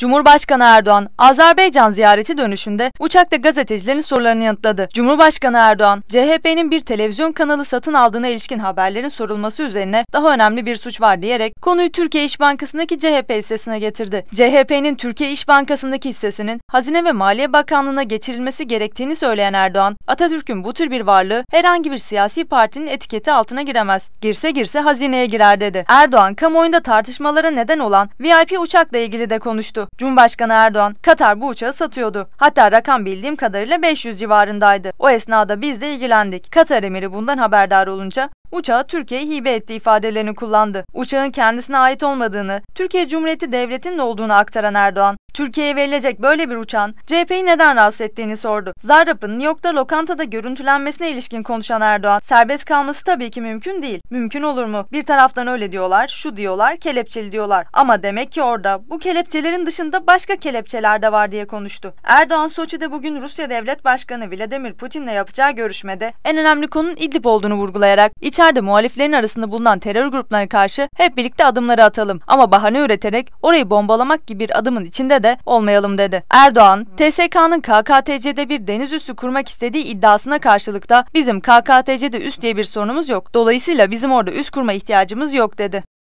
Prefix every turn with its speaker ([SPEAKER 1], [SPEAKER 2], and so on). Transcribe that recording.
[SPEAKER 1] Cumhurbaşkanı Erdoğan, Azerbaycan ziyareti dönüşünde uçakta gazetecilerin sorularını yanıtladı. Cumhurbaşkanı Erdoğan, CHP'nin bir televizyon kanalı satın aldığına ilişkin haberlerin sorulması üzerine daha önemli bir suç var diyerek konuyu Türkiye İş Bankası'ndaki CHP hissesine getirdi. CHP'nin Türkiye İş Bankası'ndaki hissesinin Hazine ve Maliye Bakanlığı'na geçirilmesi gerektiğini söyleyen Erdoğan, Atatürk'ün bu tür bir varlığı herhangi bir siyasi partinin etiketi altına giremez. Girse girse hazineye girer dedi. Erdoğan, kamuoyunda tartışmalara neden olan VIP uçakla ilgili de konuştu. Cumhurbaşkanı Erdoğan, Katar bu uçağı satıyordu. Hatta rakam bildiğim kadarıyla 500 civarındaydı. O esnada biz de ilgilendik. Katar emiri bundan haberdar olunca uçağı Türkiye'ye hibe etti ifadelerini kullandı. Uçağın kendisine ait olmadığını, Türkiye Cumhuriyeti Devleti'nin olduğunu aktaran Erdoğan, Türkiye'ye verilecek böyle bir uçağın CHP'yi neden rahatsız ettiğini sordu. Zarrab'ın New York'ta lokantada görüntülenmesine ilişkin konuşan Erdoğan, serbest kalması tabii ki mümkün değil. Mümkün olur mu? Bir taraftan öyle diyorlar, şu diyorlar, kelepçeli diyorlar. Ama demek ki orada bu kelepçelerin dışında başka kelepçeler de var diye konuştu. Erdoğan Soçi'de bugün Rusya Devlet Başkanı Vladimir Putin'le yapacağı görüşmede en önemli konunun İdlib olduğunu vurgulayarak içeride muhaliflerin arasında bulunan terör gruplarına karşı hep birlikte adımları atalım ama bahane üreterek orayı bombalamak gibi bir adımın içinde de içinde olmayalım dedi. Erdoğan, TSK'nın KKTC'de bir deniz üssü kurmak istediği iddiasına karşılık da bizim KKTC'de üst diye bir sorunumuz yok. Dolayısıyla bizim orada üst kurma ihtiyacımız yok dedi.